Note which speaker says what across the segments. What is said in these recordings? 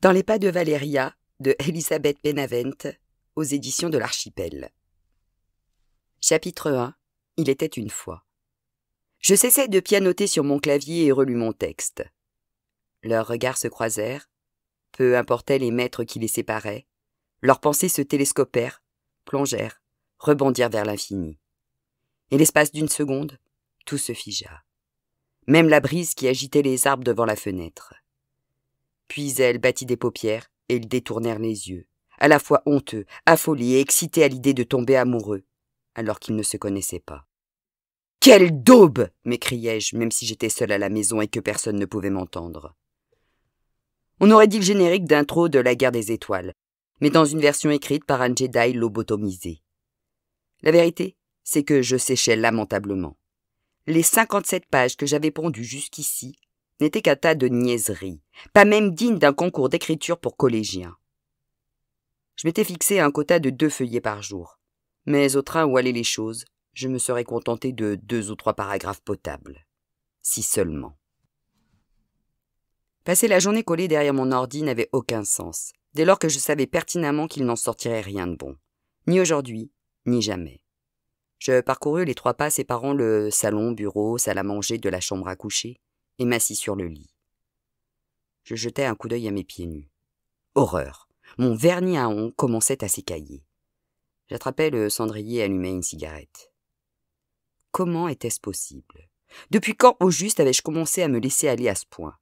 Speaker 1: Dans les pas de Valéria de Elisabeth Benavent aux éditions de l'Archipel. Chapitre 1 Il était une fois. Je cessai de pianoter sur mon clavier et relus mon texte. Leurs regards se croisèrent, peu importaient les maîtres qui les séparaient, leurs pensées se télescopèrent, plongèrent, rebondirent vers l'infini. Et l'espace d'une seconde, tout se figea. Même la brise qui agitait les arbres devant la fenêtre. Puis elle battit des paupières, et ils détournèrent les yeux, à la fois honteux, affolés et excités à l'idée de tomber amoureux, alors qu'ils ne se connaissaient pas. Quelle daube m'écriai-je, même si j'étais seul à la maison et que personne ne pouvait m'entendre. On aurait dit le générique d'intro de La guerre des étoiles, mais dans une version écrite par un Jedi lobotomisé. La vérité, c'est que je séchais lamentablement. Les 57 pages que j'avais pondues jusqu'ici n'était qu'un tas de niaiseries, pas même digne d'un concours d'écriture pour collégiens. Je m'étais fixé un quota de deux feuillets par jour, mais au train où allaient les choses, je me serais contenté de deux ou trois paragraphes potables. Si seulement. Passer la journée collée derrière mon ordi n'avait aucun sens, dès lors que je savais pertinemment qu'il n'en sortirait rien de bon. Ni aujourd'hui, ni jamais. Je parcourus les trois pas séparant le salon, bureau, salle à manger de la chambre à coucher et m'assis sur le lit. Je jetai un coup d'œil à mes pieds nus. Horreur Mon vernis à ongles commençait à s'écailler. J'attrapai le cendrier et allumai une cigarette. Comment était-ce possible Depuis quand au juste avais-je commencé à me laisser aller à ce point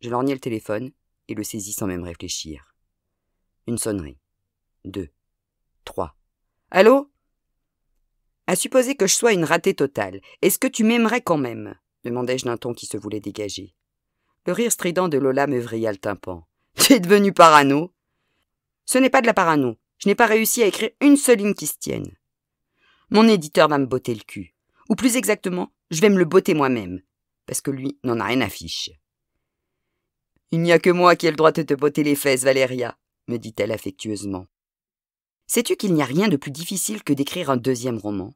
Speaker 1: Je lorgnai le téléphone et le saisis sans même réfléchir. Une sonnerie. Deux. Trois. Allô À supposer que je sois une ratée totale, est-ce que tu m'aimerais quand même demandai-je d'un ton qui se voulait dégager. Le rire strident de Lola me vrilla le tympan. Tu es devenu parano Ce n'est pas de la parano. Je n'ai pas réussi à écrire une seule ligne qui se tienne. Mon éditeur va me botter le cul. Ou plus exactement, je vais me le botter moi-même. Parce que lui n'en a rien à fiche. Il n'y a que moi qui ai le droit de te botter les fesses, Valéria, me dit-elle affectueusement. Sais-tu qu'il n'y a rien de plus difficile que d'écrire un deuxième roman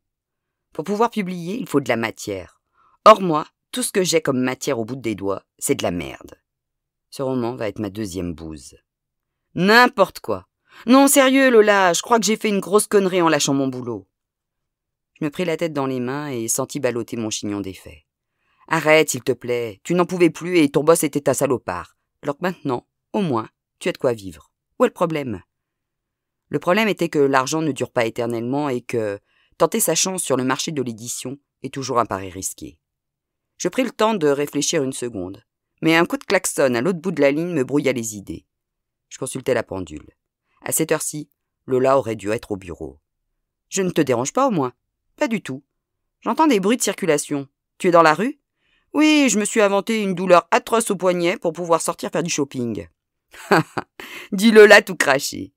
Speaker 1: Pour pouvoir publier, il faut de la matière. Or moi, tout ce que j'ai comme matière au bout des doigts, c'est de la merde. Ce roman va être ma deuxième bouse. N'importe quoi. Non, sérieux, Lola, je crois que j'ai fait une grosse connerie en lâchant mon boulot. Je me pris la tête dans les mains et sentis balloter mon chignon défait. Arrête, s'il te plaît, tu n'en pouvais plus et ton boss était un salopard. Alors maintenant, au moins, tu as de quoi vivre. Où est le problème Le problème était que l'argent ne dure pas éternellement et que tenter sa chance sur le marché de l'édition est toujours un pari risqué. Je pris le temps de réfléchir une seconde, mais un coup de klaxon à l'autre bout de la ligne me brouilla les idées. Je consultais la pendule. À cette heure-ci, Lola aurait dû être au bureau. Je ne te dérange pas au moins Pas du tout. J'entends des bruits de circulation. Tu es dans la rue Oui, je me suis inventé une douleur atroce au poignet pour pouvoir sortir faire du shopping. dit Lola tout craché.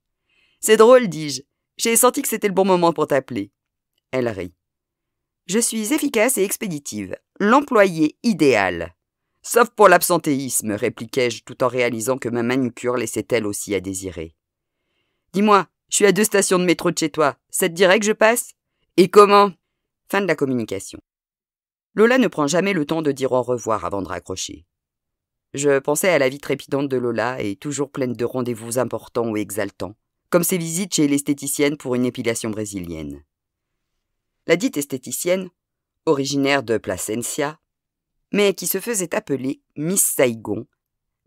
Speaker 1: C'est drôle, dis-je. J'ai senti que c'était le bon moment pour t'appeler. Elle rit. Je suis efficace et expéditive l'employé idéal. Sauf pour l'absentéisme, répliquai-je tout en réalisant que ma manucure laissait elle aussi à désirer. Dis-moi, je suis à deux stations de métro de chez toi. Ça te dirait que je passe Et comment Fin de la communication. Lola ne prend jamais le temps de dire au revoir avant de raccrocher. Je pensais à la vie trépidante de Lola et toujours pleine de rendez-vous importants ou exaltants, comme ses visites chez l'esthéticienne pour une épilation brésilienne. La dite esthéticienne originaire de Plasencia, mais qui se faisait appeler Miss Saigon,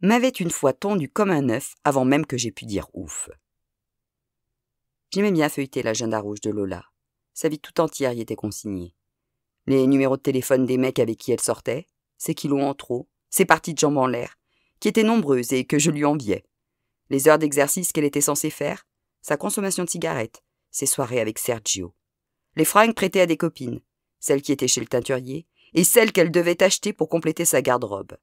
Speaker 1: m'avait une fois tendu comme un œuf avant même que j'aie pu dire ouf. J'aimais bien feuilleter l'agenda rouge de Lola. Sa vie tout entière y était consignée. Les numéros de téléphone des mecs avec qui elle sortait, ses kilos en trop, ses parties de jambes en l'air, qui étaient nombreuses et que je lui enviais, les heures d'exercice qu'elle était censée faire, sa consommation de cigarettes, ses soirées avec Sergio, les fringues prêtées à des copines, celle qui était chez le teinturier, et celle qu'elle devait acheter pour compléter sa garde-robe.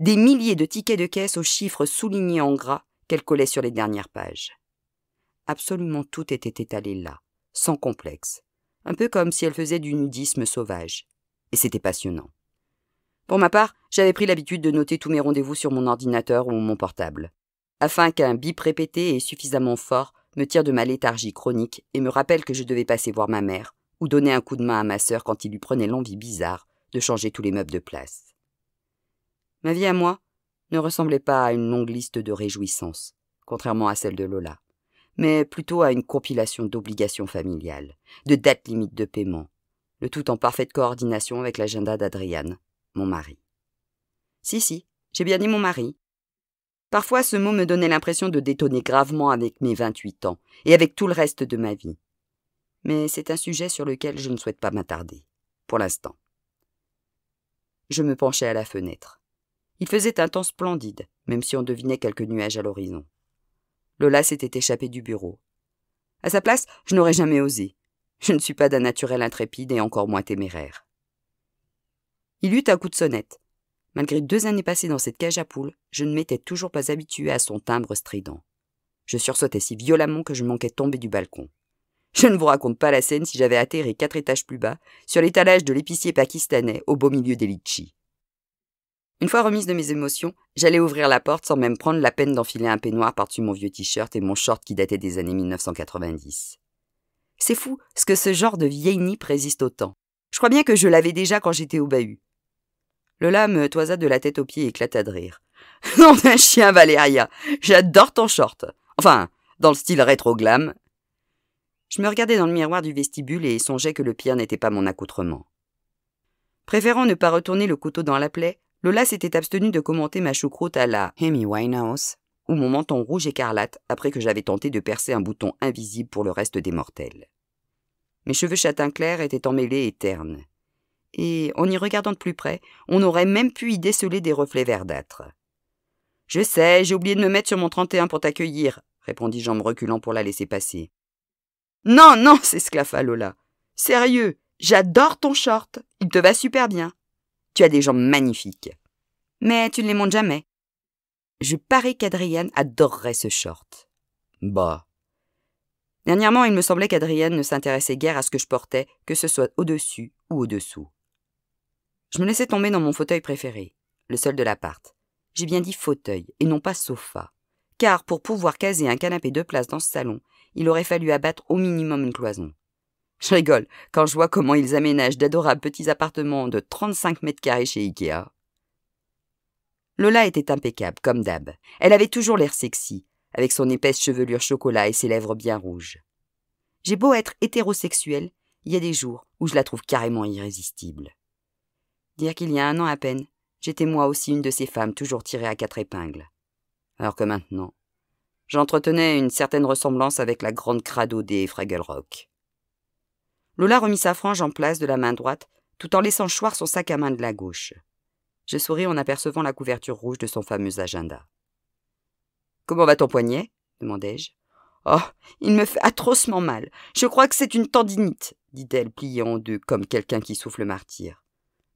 Speaker 1: Des milliers de tickets de caisse aux chiffres soulignés en gras qu'elle collait sur les dernières pages. Absolument tout était étalé là, sans complexe, un peu comme si elle faisait du nudisme sauvage. Et c'était passionnant. Pour ma part, j'avais pris l'habitude de noter tous mes rendez-vous sur mon ordinateur ou mon portable, afin qu'un bip répété et suffisamment fort me tire de ma léthargie chronique et me rappelle que je devais passer voir ma mère ou donner un coup de main à ma sœur quand il lui prenait l'envie bizarre de changer tous les meubles de place. Ma vie à moi ne ressemblait pas à une longue liste de réjouissances, contrairement à celle de Lola, mais plutôt à une compilation d'obligations familiales, de dates limites de paiement, le tout en parfaite coordination avec l'agenda d'Adriane, mon mari. Si, si, j'ai bien dit mon mari. Parfois, ce mot me donnait l'impression de détonner gravement avec mes vingt-huit ans et avec tout le reste de ma vie mais c'est un sujet sur lequel je ne souhaite pas m'attarder, pour l'instant. Je me penchai à la fenêtre. Il faisait un temps splendide, même si on devinait quelques nuages à l'horizon. Lola s'était échappée du bureau. À sa place, je n'aurais jamais osé. Je ne suis pas d'un naturel intrépide et encore moins téméraire. Il eut un coup de sonnette. Malgré deux années passées dans cette cage à poules, je ne m'étais toujours pas habitué à son timbre strident. Je sursautais si violemment que je manquais tomber du balcon. Je ne vous raconte pas la scène si j'avais atterri quatre étages plus bas, sur l'étalage de l'épicier pakistanais, au beau milieu des litchis. Une fois remise de mes émotions, j'allais ouvrir la porte sans même prendre la peine d'enfiler un peignoir par-dessus mon vieux t-shirt et mon short qui datait des années 1990. C'est fou ce que ce genre de vieille nippe résiste autant. Je crois bien que je l'avais déjà quand j'étais au bahut. Lola me toisa de la tête aux pieds et éclata de rire. Non un chien, Valéria J'adore ton short Enfin, dans le style rétro-glam, je me regardais dans le miroir du vestibule et songeais que le pire n'était pas mon accoutrement. Préférant ne pas retourner le couteau dans la plaie, Lola s'était abstenue de commenter ma choucroute à la Amy Winehouse ou mon menton rouge écarlate après que j'avais tenté de percer un bouton invisible pour le reste des mortels. Mes cheveux châtain clair étaient emmêlés et ternes. Et, en y regardant de plus près, on aurait même pu y déceler des reflets verdâtres. Je sais, j'ai oublié de me mettre sur mon 31 pour t'accueillir, répondis-je en me reculant pour la laisser passer. Non, non, s'esclaffa Lola. Sérieux, j'adore ton short. Il te va super bien. Tu as des jambes magnifiques. Mais tu ne les montes jamais. Je parie qu'Adrienne adorerait ce short. Bah. Dernièrement, il me semblait qu'Adrienne ne s'intéressait guère à ce que je portais, que ce soit au-dessus ou au-dessous. Je me laissais tomber dans mon fauteuil préféré, le seul de l'appart. J'ai bien dit fauteuil et non pas sofa, car pour pouvoir caser un canapé de place dans ce salon, il aurait fallu abattre au minimum une cloison. Je rigole quand je vois comment ils aménagent d'adorables petits appartements de 35 mètres carrés chez Ikea. Lola était impeccable, comme d'hab. Elle avait toujours l'air sexy, avec son épaisse chevelure chocolat et ses lèvres bien rouges. J'ai beau être hétérosexuelle, il y a des jours où je la trouve carrément irrésistible. Dire qu'il y a un an à peine, j'étais moi aussi une de ces femmes toujours tirées à quatre épingles. Alors que maintenant, J'entretenais une certaine ressemblance avec la grande crado des Fraggle Rock. Lola remit sa frange en place de la main droite, tout en laissant choir son sac à main de la gauche. Je souris en apercevant la couverture rouge de son fameux agenda. Comment va ton poignet demandai-je. Oh, il me fait atrocement mal. Je crois que c'est une tendinite, dit-elle, pliant en deux comme quelqu'un qui souffle martyr.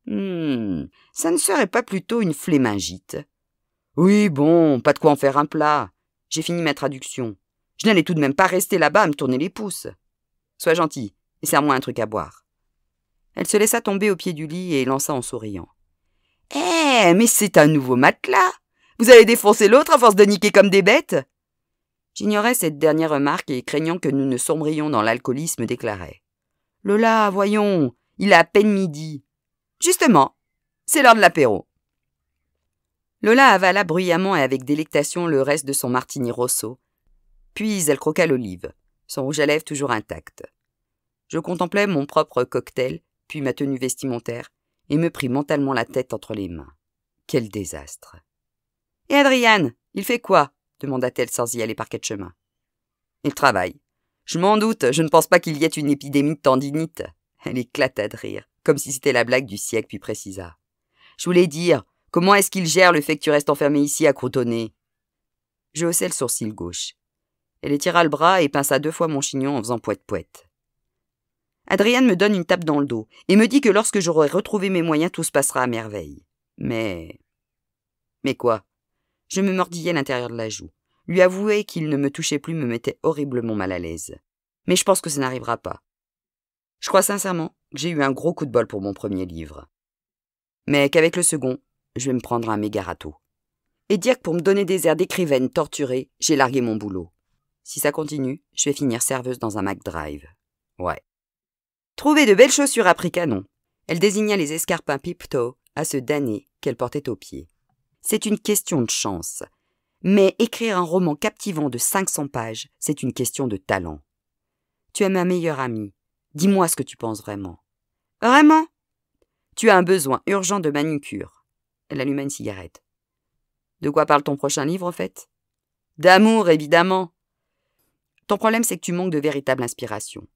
Speaker 1: Hmm, ça ne serait pas plutôt une flémingite Oui, bon, pas de quoi en faire un plat. J'ai fini ma traduction. Je n'allais tout de même pas rester là-bas à me tourner les pouces. Sois gentil et sers-moi un truc à boire. Elle se laissa tomber au pied du lit et lança en souriant. Eh, mais c'est un nouveau matelas Vous allez défoncer l'autre à force de niquer comme des bêtes J'ignorais cette dernière remarque et craignant que nous ne sombrions dans l'alcoolisme, déclarai. « Lola, voyons, il est à peine midi. Justement, c'est l'heure de l'apéro. Lola avala bruyamment et avec délectation le reste de son martini rosso. Puis elle croqua l'olive, son rouge à lèvres toujours intact. Je contemplais mon propre cocktail, puis ma tenue vestimentaire, et me pris mentalement la tête entre les mains. Quel désastre. Et Adriane, il fait quoi demanda-t-elle sans y aller par quatre chemins. Il travaille. Je m'en doute, je ne pense pas qu'il y ait une épidémie de tendinite. Elle éclata de rire, comme si c'était la blague du siècle, puis précisa. Je voulais dire, Comment est-ce qu'il gère le fait que tu restes enfermé ici à crotonner Je haussai le sourcil gauche. Elle étira le bras et pinça deux fois mon chignon en faisant poète-poète. Adrienne me donne une tape dans le dos et me dit que lorsque j'aurai retrouvé mes moyens, tout se passera à merveille. Mais. Mais quoi Je me mordillais l'intérieur de la joue. Lui avouer qu'il ne me touchait plus me mettait horriblement mal à l'aise. Mais je pense que ça n'arrivera pas. Je crois sincèrement que j'ai eu un gros coup de bol pour mon premier livre. Mais qu'avec le second, je vais me prendre un méga râteau. Et dire que pour me donner des airs d'écrivaine torturée, j'ai largué mon boulot. Si ça continue, je vais finir serveuse dans un McDrive. Ouais. Trouver de belles chaussures après canon. Elle désigna les escarpins pipto à ce damné qu'elle portait aux pieds. C'est une question de chance. Mais écrire un roman captivant de 500 pages, c'est une question de talent. Tu es ma meilleure amie. Dis-moi ce que tu penses vraiment. Vraiment Tu as un besoin urgent de manucure. Elle alluma une cigarette. De quoi parle ton prochain livre, en fait D'amour, évidemment. Ton problème, c'est que tu manques de véritable inspiration.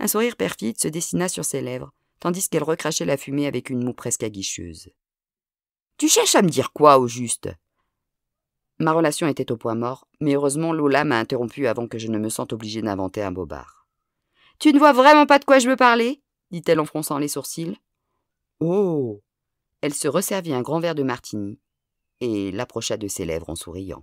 Speaker 1: Un sourire perfide se dessina sur ses lèvres, tandis qu'elle recrachait la fumée avec une moue presque aguicheuse. Tu cherches à me dire quoi, au juste Ma relation était au point mort, mais heureusement Lola m'a interrompu avant que je ne me sente obligée d'inventer un bobard. Tu ne vois vraiment pas de quoi je veux parler dit-elle en fronçant les sourcils. Oh elle se resservit un grand verre de martini et l'approcha de ses lèvres en souriant.